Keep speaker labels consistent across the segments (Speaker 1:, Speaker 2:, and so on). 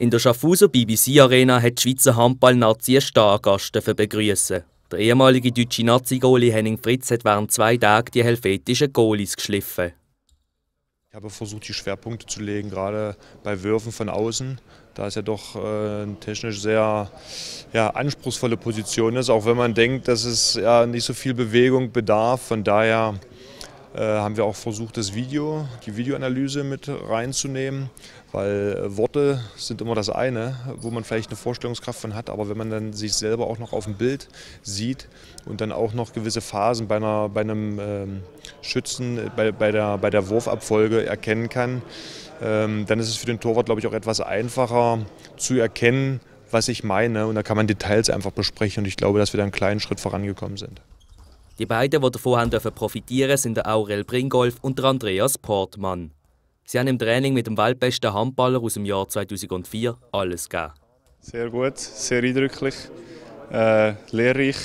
Speaker 1: In der Schaffhauser BBC Arena hat die Schweizer Handball-Nazi einen Stargasten für begrüßen. Der ehemalige deutsche nazi goli Henning Fritz hat während zwei Tagen die helvetischen
Speaker 2: Goalies geschliffen. Ich habe versucht, die Schwerpunkte zu legen, gerade bei Würfen von außen, da es ja doch äh, eine technisch sehr ja, anspruchsvolle Position ist, auch wenn man denkt, dass es ja nicht so viel Bewegung bedarf. Von daher äh, haben wir auch versucht, das Video, die Videoanalyse mit reinzunehmen, weil Worte sind immer das eine, wo man vielleicht eine Vorstellungskraft von hat, aber wenn man dann sich selber auch noch auf dem Bild sieht und dann auch noch gewisse Phasen bei, einer, bei einem ähm, Schützen, bei, bei, der, bei der Wurfabfolge erkennen kann, ähm, dann ist es für den Torwart, glaube ich, auch etwas einfacher zu erkennen, was ich meine. Und da kann man Details einfach besprechen und ich glaube, dass wir da einen kleinen Schritt vorangekommen sind.
Speaker 1: Die beiden, die davon haben dürfen profitieren sind der Aurel Bringolf und der Andreas Portmann. Sie haben im Training mit dem weltbesten Handballer aus dem Jahr 2004 alles gegeben.
Speaker 3: Sehr gut, sehr eindrücklich, äh, lehrreich,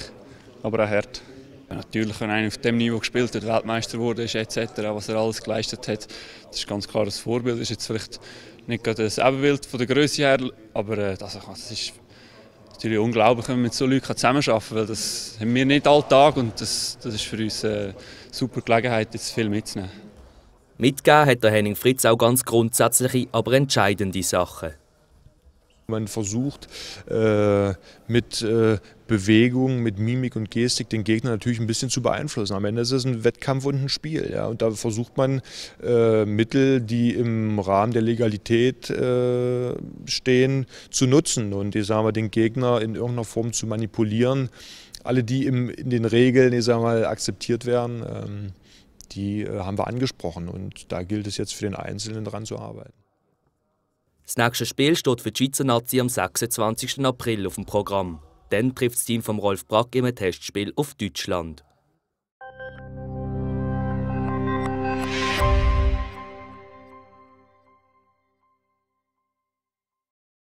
Speaker 3: aber auch hart. Natürlich, wenn einer auf dem Niveau gespielt hat, Weltmeister wurde etc., was er alles geleistet hat, das ist ganz klar ein Vorbild. Das ist jetzt vielleicht nicht gerade das Ebenbild von der Größe her, aber äh, das, das ist natürlich unglaublich, wenn man mit so Leuten zusammenarbeiten kann, weil das haben wir nicht alltag und das, das ist für uns eine äh, super Gelegenheit,
Speaker 1: jetzt viel mitzunehmen. Mitgegeben hat der Henning Fritz auch ganz grundsätzliche, aber entscheidende Sachen.
Speaker 2: Man versucht äh, mit äh, Bewegung, mit Mimik und Gestik den Gegner natürlich ein bisschen zu beeinflussen. Am Ende ist es ein Wettkampf und ein Spiel. Ja? Und da versucht man äh, Mittel, die im Rahmen der Legalität äh, stehen, zu nutzen und ich sag mal, den Gegner in irgendeiner Form zu manipulieren. Alle, die im, in den Regeln ich sag mal, akzeptiert werden, ähm, die äh, haben wir angesprochen. Und da gilt es jetzt für den Einzelnen dran zu arbeiten.
Speaker 1: Das nächste Spiel steht für die Schweizer Nazi am 26. April auf dem Programm. Dann trifft das Team von Rolf Brack im Testspiel auf Deutschland.